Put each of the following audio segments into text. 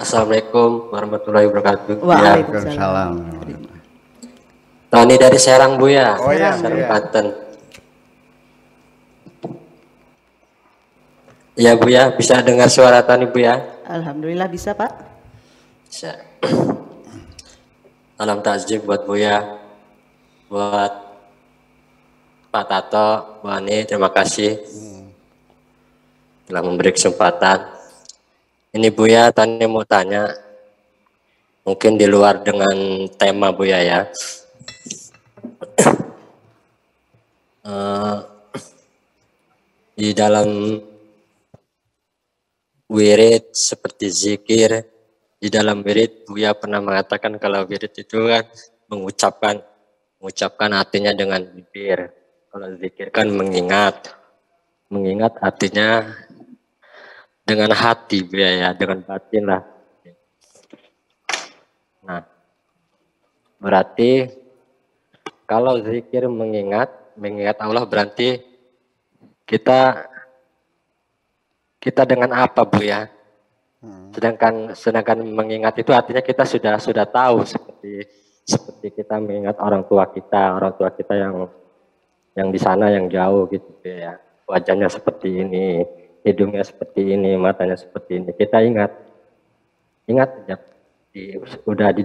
Assalamualaikum warahmatullahi wabarakatuh. Ya. Waalaikumsalam. Ya. Tony dari Serang Bu ya. Oh iya. Serang iya. Banten. Ya Bu ya, bisa dengar suara Tony Bu ya? Alhamdulillah bisa Pak. Bisa. Salam takjub buat Bu ya, buat Pak Tato, Bu Ani, terima kasih hmm. telah memberi kesempatan ini Buya, Tani mau tanya. Mungkin di luar dengan tema Buya ya. uh, di dalam wirid seperti zikir, di dalam wirid Buya pernah mengatakan kalau wirid itu kan mengucapkan mengucapkan artinya dengan bibir. Kalau zikir kan mengingat. Mengingat artinya dengan hati ya, dengan batin lah. Nah, berarti kalau zikir mengingat, mengingat Allah berarti kita kita dengan apa bu ya? Hmm. Sedangkan sedangkan mengingat itu artinya kita sudah sudah tahu seperti seperti kita mengingat orang tua kita, orang tua kita yang yang di sana yang jauh gitu ya. Wajahnya seperti ini hidungnya seperti ini, matanya seperti ini. Kita ingat, ingat saja, di, sudah di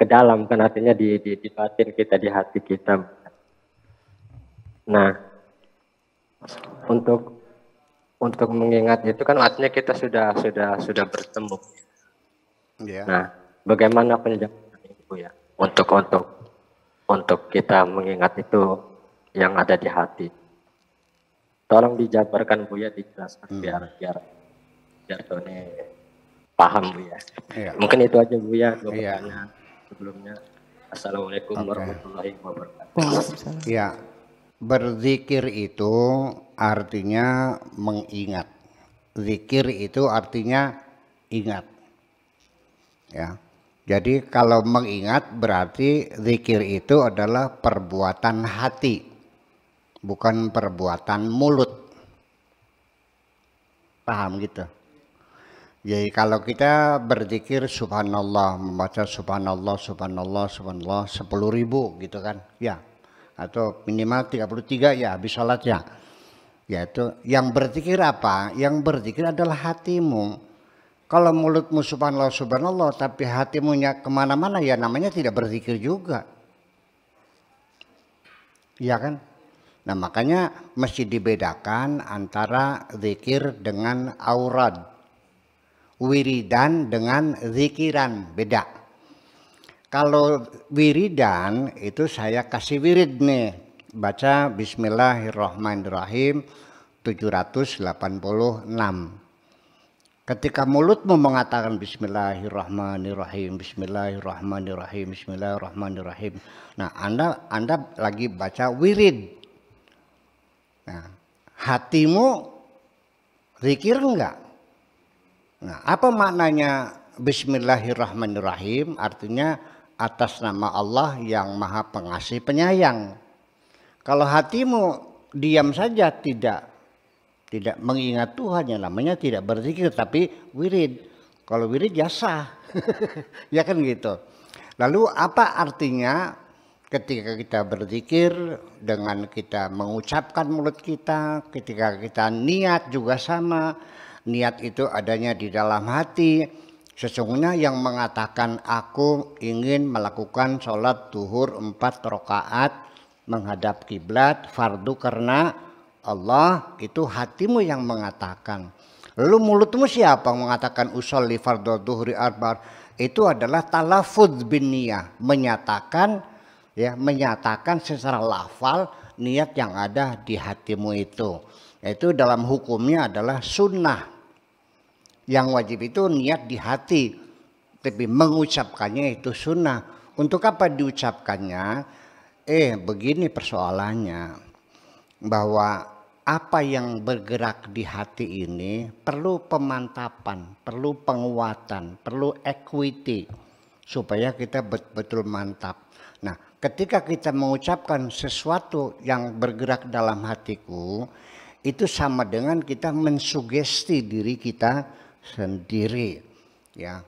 ke dalam kan artinya di, di, di batin kita, di hati kita. Nah, untuk untuk mengingat itu kan artinya kita sudah sudah sudah bertemu. Yeah. Nah, bagaimana penjelasan itu ya untuk untuk untuk kita mengingat itu yang ada di hati. Tolong dijabarkan Bu ya, dijelaskan hmm. biar biar biar Tony paham Bu ya. Iya. Mungkin itu aja Bu ya dua iya. sebelumnya. Assalamualaikum okay. warahmatullahi wabarakatuh. ya Berzikir itu artinya mengingat. Zikir itu artinya ingat. Ya. Jadi kalau mengingat berarti zikir itu adalah perbuatan hati bukan perbuatan mulut. Paham gitu? Jadi ya, kalau kita berzikir subhanallah, membaca subhanallah, subhanallah, subhanallah, sepuluh ribu gitu kan, ya. Atau minimal 33 ya habis sholat ya. Yaitu yang berzikir apa? Yang berzikir adalah hatimu. Kalau mulutmu subhanallah subhanallah tapi hatimu kemana-mana ya namanya tidak berzikir juga. Iya kan? Nah makanya mesti dibedakan antara zikir dengan aurad. Wiridan dengan zikiran, beda. Kalau wiridan itu saya kasih wirid nih. Baca bismillahirrahmanirrahim 786. Ketika mulutmu mengatakan Bismillahirrahmanirrahim, Bismillahirrahmanirrahim, Bismillahirrahmanirrahim. Nah, Anda Anda lagi baca wirid Nah, hatimu zikir enggak? Nah, apa maknanya Bismillahirrahmanirrahim? Artinya atas nama Allah yang Maha Pengasih Penyayang. Kalau hatimu diam saja tidak tidak mengingat Tuhan yang namanya tidak berzikir tapi wirid. Kalau wirid jasa. Ya, ya kan gitu. Lalu apa artinya ketika kita berzikir dengan kita mengucapkan mulut kita, ketika kita niat juga sama. Niat itu adanya di dalam hati. Sesungguhnya yang mengatakan aku ingin melakukan sholat duhur empat rakaat menghadap kiblat fardu karena Allah itu hatimu yang mengatakan. Lalu mulutmu siapa mengatakan usul li fardu duhri arbar? Itu adalah talafud bin niyah, menyatakan ya menyatakan secara lafal niat yang ada di hatimu itu yaitu dalam hukumnya adalah sunnah yang wajib itu niat di hati tapi mengucapkannya itu sunnah untuk apa diucapkannya eh begini persoalannya bahwa apa yang bergerak di hati ini perlu pemantapan, perlu penguatan, perlu equity supaya kita betul-betul mantap. Nah, ketika kita mengucapkan sesuatu yang bergerak dalam hatiku, itu sama dengan kita mensugesti diri kita sendiri. Ya,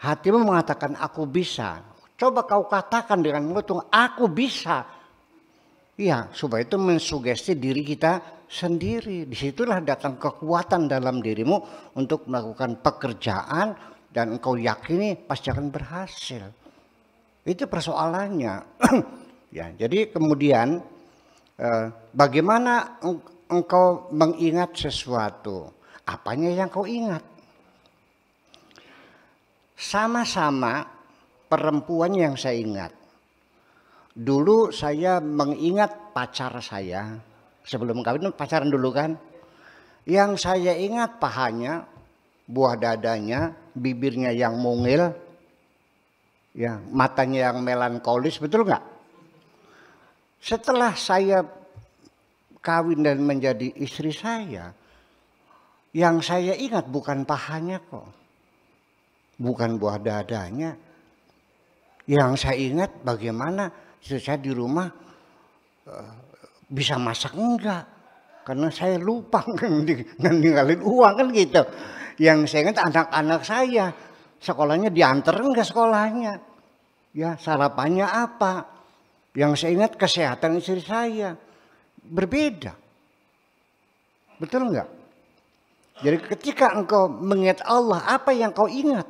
hatimu mengatakan aku bisa. Coba kau katakan dengan mengutung aku bisa. Ya, supaya itu mensugesti diri kita sendiri. Disitulah datang kekuatan dalam dirimu untuk melakukan pekerjaan dan engkau yakini pasti akan berhasil. Itu persoalannya. ya, jadi kemudian eh, bagaimana engkau mengingat sesuatu? Apanya yang kau ingat? Sama-sama perempuan yang saya ingat. Dulu saya mengingat pacar saya sebelum kawin pacaran dulu kan. Yang saya ingat pahanya, buah dadanya, bibirnya yang mungil, ya matanya yang melankolis betul nggak? Setelah saya kawin dan menjadi istri saya, yang saya ingat bukan pahanya kok, bukan buah dadanya. Yang saya ingat bagaimana istri saya di rumah eh, bisa masak enggak, karena saya lupa ninggalin uang kan gitu. Yang saya ingat anak-anak saya sekolahnya diantar enggak sekolahnya ya sarapannya apa. Yang saya ingat kesehatan istri saya berbeda. Betul enggak? Jadi ketika engkau mengingat Allah, apa yang kau ingat?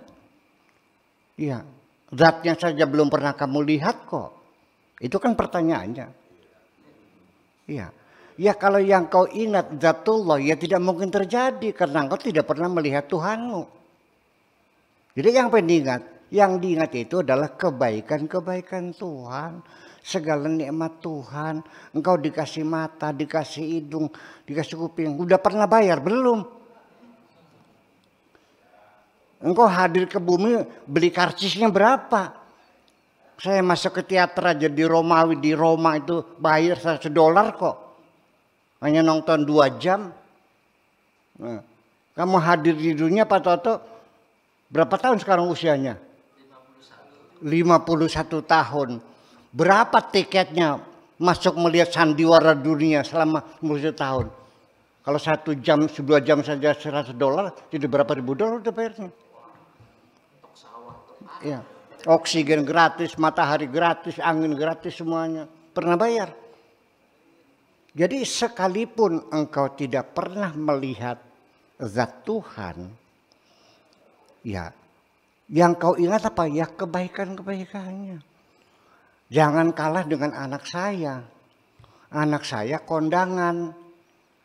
Ya, zatnya saja belum pernah kamu lihat kok. Itu kan pertanyaannya. Ya, Ya kalau yang kau ingat zatullah ya tidak mungkin terjadi karena engkau tidak pernah melihat Tuhanmu. Jadi yang penting ingat yang diingat itu adalah kebaikan-kebaikan Tuhan. Segala nikmat Tuhan. Engkau dikasih mata, dikasih hidung, dikasih kuping. Udah pernah bayar? Belum. Engkau hadir ke bumi beli karcisnya berapa? Saya masuk ke teater aja di Romawi, di Roma itu bayar satu dolar kok. Hanya nonton dua jam. Nah, kamu hadir di dunia Pak Toto berapa tahun sekarang usianya? 51 tahun. Berapa tiketnya masuk melihat sandiwara dunia selama 50 tahun? Kalau satu jam, dua jam saja 100 dolar, jadi berapa ribu dolar itu bayarnya? Ya, Oksigen gratis, matahari gratis, angin gratis semuanya. Pernah bayar? Jadi sekalipun engkau tidak pernah melihat zat Tuhan, ya yang kau ingat apa? Ya kebaikan-kebaikannya. Jangan kalah dengan anak saya. Anak saya kondangan.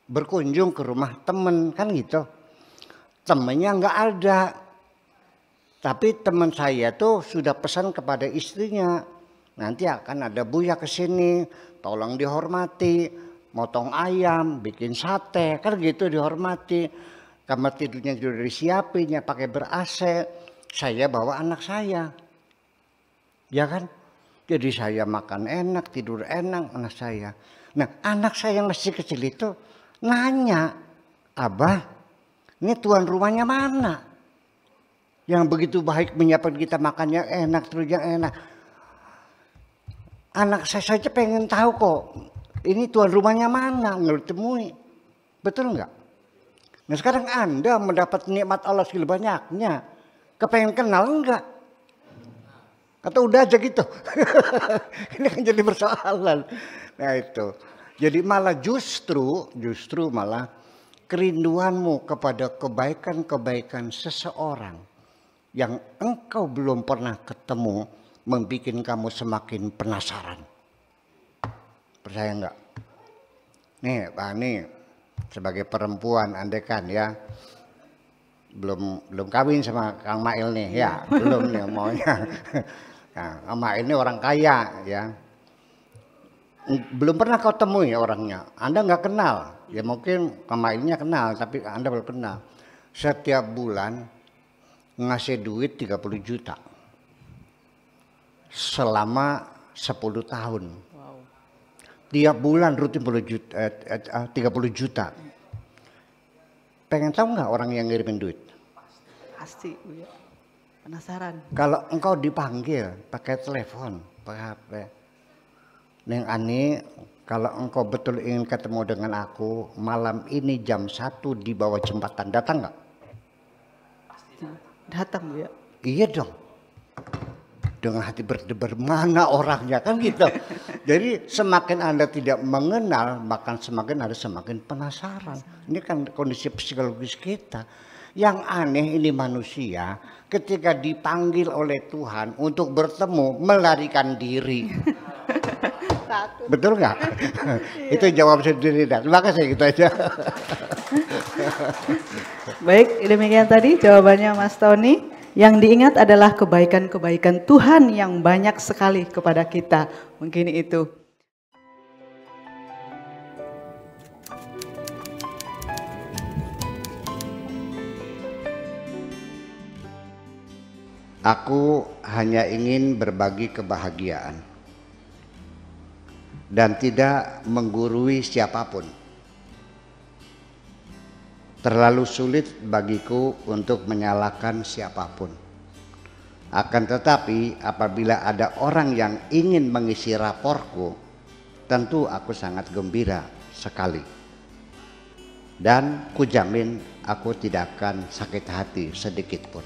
Berkunjung ke rumah temen. Kan gitu. Temennya nggak ada. Tapi teman saya tuh sudah pesan kepada istrinya. Nanti akan ada buya ke sini. Tolong dihormati. Motong ayam, bikin sate. Kan gitu dihormati. Kamar tidurnya sudah disiapin, ya, pakai ber saya bawa anak saya. Ya kan? Jadi saya makan enak, tidur enak anak saya. Nah anak saya yang masih kecil itu nanya, Abah ini tuan rumahnya mana? Yang begitu baik menyiapkan kita makannya enak, terus yang enak. Anak saya saja pengen tahu kok, ini tuan rumahnya mana, nggak ditemui. Betul nggak? Nah sekarang Anda mendapat nikmat Allah segala banyaknya kepengen kenal enggak atau udah aja gitu ini kan jadi persoalan nah itu jadi malah justru justru malah kerinduanmu kepada kebaikan-kebaikan seseorang yang engkau belum pernah ketemu membuat kamu semakin penasaran percaya enggak? nih pak nih sebagai perempuan andekan ya belum belum kawin sama Kang Mail nih ya iya. belum nih maunya nah, Kang Mail ini orang kaya ya belum pernah kau temui orangnya Anda nggak kenal ya mungkin Kang Mailnya kenal tapi Anda belum kenal setiap bulan ngasih duit 30 juta selama 10 tahun wow. tiap bulan rutin 30 juta, 30 eh, eh, eh, juta Pengen tahu nggak orang yang ngirimin duit? Pasti, Buya. Penasaran. Kalau engkau dipanggil pakai telepon, pakai HP. Neng Ani, kalau engkau betul ingin ketemu dengan aku, malam ini jam 1 di bawah jembatan, datang nggak? pasti, Datang, ya. Iya dong dengan hati berdebar mana orangnya kan gitu. Jadi semakin Anda tidak mengenal maka semakin Anda semakin penasaran. Ini kan kondisi psikologis kita. Yang aneh ini manusia ketika dipanggil oleh Tuhan untuk bertemu melarikan diri. Betul nggak? Itu iya. jawab sendiri dan nah, terima kasih gitu aja. Baik, demikian tadi jawabannya Mas Tony. Yang diingat adalah kebaikan-kebaikan Tuhan yang banyak sekali kepada kita. Mungkin itu. Aku hanya ingin berbagi kebahagiaan dan tidak menggurui siapapun Terlalu sulit bagiku untuk menyalahkan siapapun. Akan tetapi, apabila ada orang yang ingin mengisi raporku, tentu aku sangat gembira sekali. Dan kujamin aku tidak akan sakit hati sedikit pun.